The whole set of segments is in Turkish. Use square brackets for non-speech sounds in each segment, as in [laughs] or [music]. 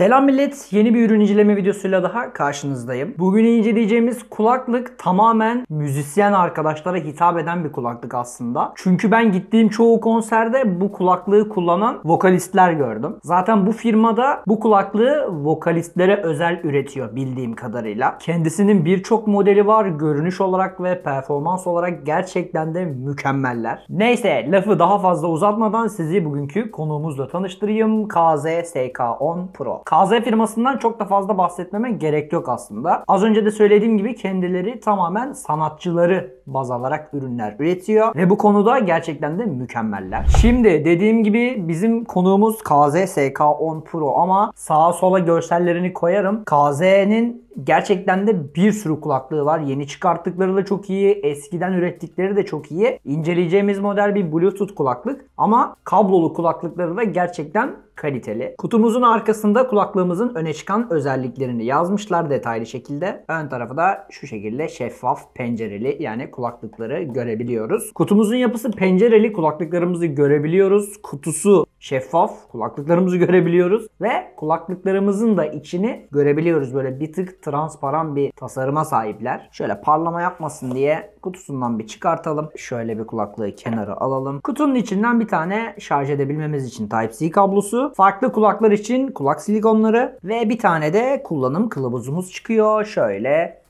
Selam millet. Yeni bir ürün inceleme videosuyla daha karşınızdayım. Bugün inceleyeceğimiz kulaklık tamamen müzisyen arkadaşlara hitap eden bir kulaklık aslında. Çünkü ben gittiğim çoğu konserde bu kulaklığı kullanan vokalistler gördüm. Zaten bu firmada bu kulaklığı vokalistlere özel üretiyor bildiğim kadarıyla. Kendisinin birçok modeli var. Görünüş olarak ve performans olarak gerçekten de mükemmeller. Neyse lafı daha fazla uzatmadan sizi bugünkü konuğumuzla tanıştırayım. KZ SK10 Pro. KZ firmasından çok da fazla bahsetmeme gerek yok aslında. Az önce de söylediğim gibi kendileri tamamen sanatçıları baz alarak ürünler üretiyor ve bu konuda gerçekten de mükemmeller. Şimdi dediğim gibi bizim konuğumuz KZ SK10 Pro ama sağa sola görsellerini koyarım. KZ'nin gerçekten de bir sürü kulaklığı var. Yeni çıkarttıkları da çok iyi. Eskiden ürettikleri de çok iyi. İnceleyeceğimiz model bir Bluetooth kulaklık ama kablolu kulaklıkları da gerçekten kaliteli. Kutumuzun arkasında kulaklığımızın öne çıkan özelliklerini yazmışlar detaylı şekilde. Ön tarafı da şu şekilde şeffaf pencereli yani kulaklıkları görebiliyoruz. Kutumuzun yapısı pencereli kulaklıklarımızı görebiliyoruz. Kutusu şeffaf. Kulaklıklarımızı görebiliyoruz ve kulaklıklarımızın da içini görebiliyoruz. Böyle bir tık transparan bir tasarıma sahipler. Şöyle parlama yapmasın diye kutusundan bir çıkartalım. Şöyle bir kulaklığı kenara alalım. Kutunun içinden bir tane şarj edebilmemiz için Type-C kablosu. Farklı kulaklar için kulak silikonları ve bir tane de kullanım kılavuzumuz çıkıyor. Şöyle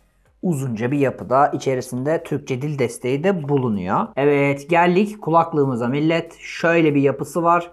uzunca bir yapıda içerisinde Türkçe dil desteği de bulunuyor. Evet geldik kulaklığımıza millet. Şöyle bir yapısı var.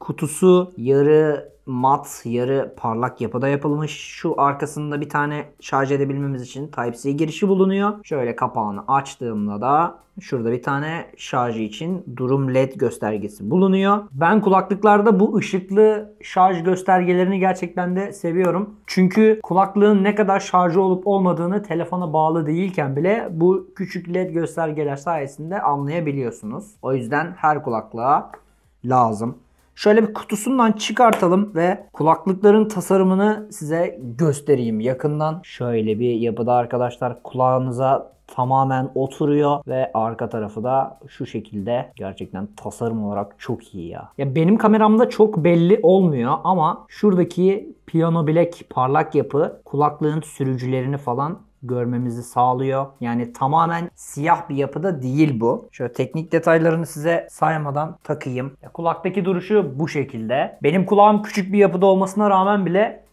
Kutusu yarı mat, yarı parlak yapıda yapılmış. Şu arkasında bir tane şarj edebilmemiz için Type-C girişi bulunuyor. Şöyle kapağını açtığımda da şurada bir tane şarjı için durum led göstergesi bulunuyor. Ben kulaklıklarda bu ışıklı şarj göstergelerini gerçekten de seviyorum. Çünkü kulaklığın ne kadar şarjı olup olmadığını telefona bağlı değilken bile bu küçük led göstergeler sayesinde anlayabiliyorsunuz. O yüzden her kulaklığa lazım. Şöyle bir kutusundan çıkartalım ve kulaklıkların tasarımını size göstereyim yakından. Şöyle bir yapıda arkadaşlar kulağınıza tamamen oturuyor ve arka tarafı da şu şekilde gerçekten tasarım olarak çok iyi ya. Ya benim kameramda çok belli olmuyor ama şuradaki piyano bilek parlak yapı kulaklığın sürücülerini falan görmemizi sağlıyor. Yani tamamen siyah bir yapıda değil bu. Şöyle teknik detaylarını size saymadan takayım. Ya kulaktaki duruşu bu şekilde. Benim kulağım küçük bir yapıda olmasına rağmen bile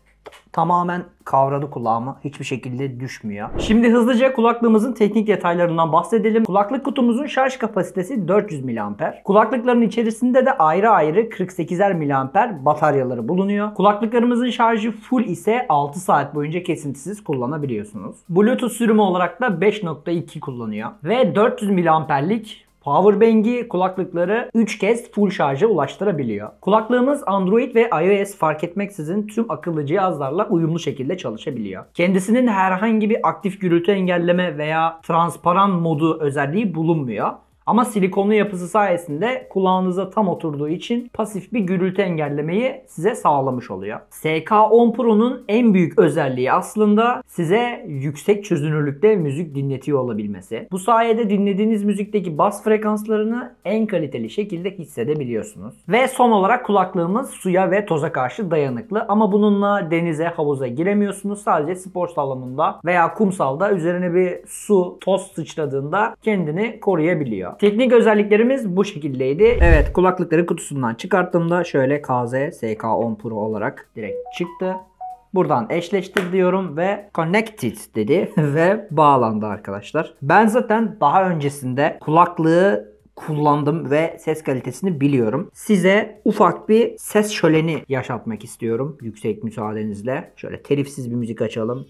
tamamen kavradı kulağımı Hiçbir şekilde düşmüyor. Şimdi hızlıca kulaklığımızın teknik detaylarından bahsedelim. Kulaklık kutumuzun şarj kapasitesi 400 mAh. Kulaklıkların içerisinde de ayrı ayrı 48'er mAh bataryaları bulunuyor. Kulaklıklarımızın şarjı full ise 6 saat boyunca kesintisiz kullanabiliyorsunuz. Bluetooth sürümü olarak da 5.2 kullanıyor. Ve 400 mAh'lik Powerbank'i kulaklıkları 3 kez full şarja ulaştırabiliyor. Kulaklığımız Android ve iOS fark etmeksizin tüm akıllı cihazlarla uyumlu şekilde çalışabiliyor. Kendisinin herhangi bir aktif gürültü engelleme veya transparan modu özelliği bulunmuyor. Ama silikonlu yapısı sayesinde kulağınıza tam oturduğu için pasif bir gürültü engellemeyi size sağlamış oluyor. SK10 Pro'nun en büyük özelliği aslında size yüksek çözünürlükte müzik dinletiyor olabilmesi. Bu sayede dinlediğiniz müzikteki bas frekanslarını en kaliteli şekilde hissedebiliyorsunuz. Ve son olarak kulaklığımız suya ve toza karşı dayanıklı ama bununla denize, havuza giremiyorsunuz. Sadece spor salonunda veya kumsalda üzerine bir su, toz sıçradığında kendini koruyabiliyor gerekiyor. Teknik özelliklerimiz bu şekildeydi. Evet kulaklıkları kutusundan çıkarttığımda şöyle KZ SK10 Pro olarak direkt çıktı. Buradan eşleştir diyorum ve connected dedi [laughs] ve bağlandı arkadaşlar. Ben zaten daha öncesinde kulaklığı kullandım ve ses kalitesini biliyorum. Size ufak bir ses şöleni yaşatmak istiyorum yüksek müsaadenizle. Şöyle telifsiz bir müzik açalım.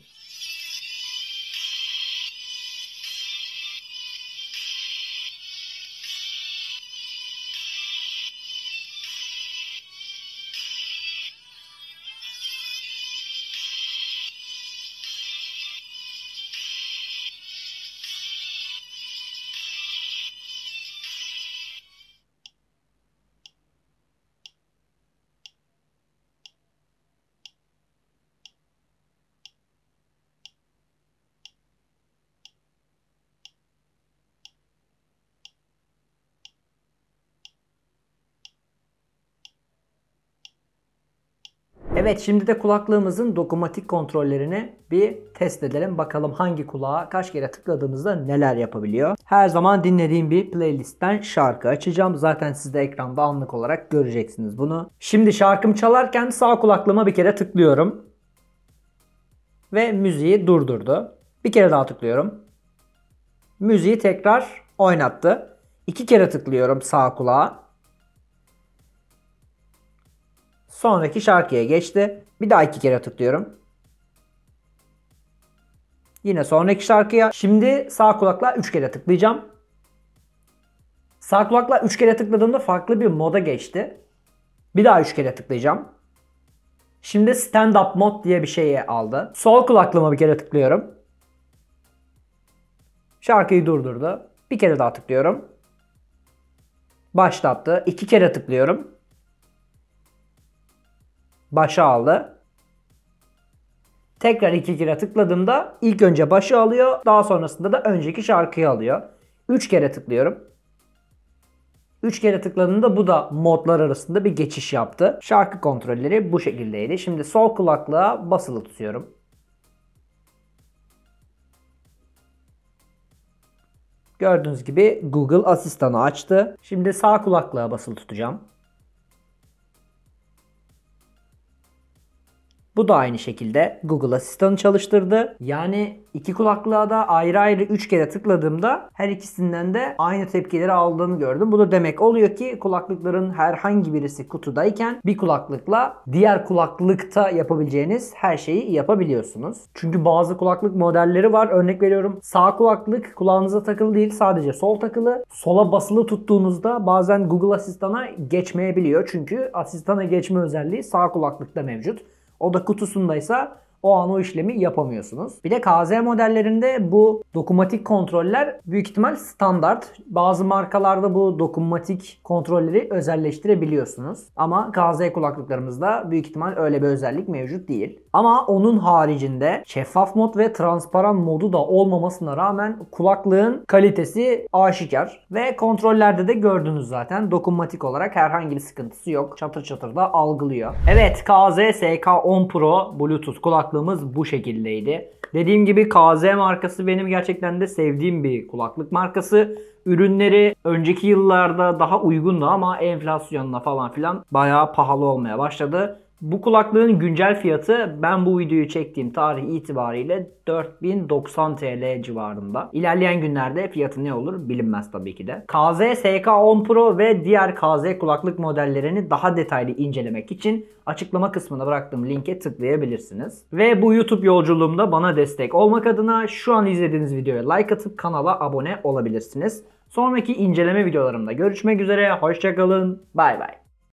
Evet şimdi de kulaklığımızın dokunmatik kontrollerini bir test edelim. Bakalım hangi kulağa kaç kere tıkladığımızda neler yapabiliyor. Her zaman dinlediğim bir playlistten şarkı açacağım. Zaten siz de ekranda anlık olarak göreceksiniz bunu. Şimdi şarkım çalarken sağ kulaklığıma bir kere tıklıyorum. Ve müziği durdurdu. Bir kere daha tıklıyorum. Müziği tekrar oynattı. İki kere tıklıyorum sağ kulağa. Sonraki şarkıya geçti. Bir daha iki kere tıklıyorum. Yine sonraki şarkıya. Şimdi sağ kulakla 3 kere tıklayacağım. Sağ kulakla 3 kere tıkladığımda farklı bir moda geçti. Bir daha 3 kere tıklayacağım. Şimdi stand up mod diye bir şeye aldı. Sol kulaklığıma bir kere tıklıyorum. Şarkıyı durdurdu. Bir kere daha tıklıyorum. Başlattı. İki kere tıklıyorum başa aldı. Tekrar iki kere tıkladığımda ilk önce başı alıyor. Daha sonrasında da önceki şarkıyı alıyor. Üç kere tıklıyorum. Üç kere tıkladığımda bu da modlar arasında bir geçiş yaptı. Şarkı kontrolleri bu şekildeydi. Şimdi sol kulaklığa basılı tutuyorum. Gördüğünüz gibi Google asistanı açtı. Şimdi sağ kulaklığa basılı tutacağım. Bu da aynı şekilde Google Asistan'ı çalıştırdı. Yani iki kulaklığa da ayrı ayrı 3 kere tıkladığımda her ikisinden de aynı tepkileri aldığını gördüm. Bu da demek oluyor ki kulaklıkların herhangi birisi kutudayken bir kulaklıkla diğer kulaklıkta yapabileceğiniz her şeyi yapabiliyorsunuz. Çünkü bazı kulaklık modelleri var. Örnek veriyorum sağ kulaklık kulağınıza takılı değil sadece sol takılı. Sola basılı tuttuğunuzda bazen Google Asistan'a geçmeyebiliyor. Çünkü asistana geçme özelliği sağ kulaklıkta mevcut. O Oda kutusundaysa o an o işlemi yapamıyorsunuz. Bir de KZ modellerinde bu dokunmatik kontroller büyük ihtimal standart. Bazı markalarda bu dokunmatik kontrolleri özelleştirebiliyorsunuz. Ama KZ kulaklıklarımızda büyük ihtimal öyle bir özellik mevcut değil. Ama onun haricinde şeffaf mod ve transparan modu da olmamasına rağmen kulaklığın kalitesi aşikar. Ve kontrollerde de gördünüz zaten dokunmatik olarak herhangi bir sıkıntısı yok. Çatır çatır da algılıyor. Evet KZ SK10 Pro Bluetooth kulaklık kulaklığımız bu şekildeydi. Dediğim gibi KZ markası benim gerçekten de sevdiğim bir kulaklık markası. Ürünleri önceki yıllarda daha uygundu ama enflasyonla falan filan bayağı pahalı olmaya başladı. Bu kulaklığın güncel fiyatı ben bu videoyu çektiğim tarih itibariyle 4090 TL civarında. İlerleyen günlerde fiyatı ne olur bilinmez tabii ki de. KZ SK10 Pro ve diğer KZ kulaklık modellerini daha detaylı incelemek için açıklama kısmına bıraktığım linke tıklayabilirsiniz. Ve bu YouTube yolculuğumda bana destek olmak adına şu an izlediğiniz videoya like atıp kanala abone olabilirsiniz. Sonraki inceleme videolarımda görüşmek üzere. Hoşçakalın. Bay bay.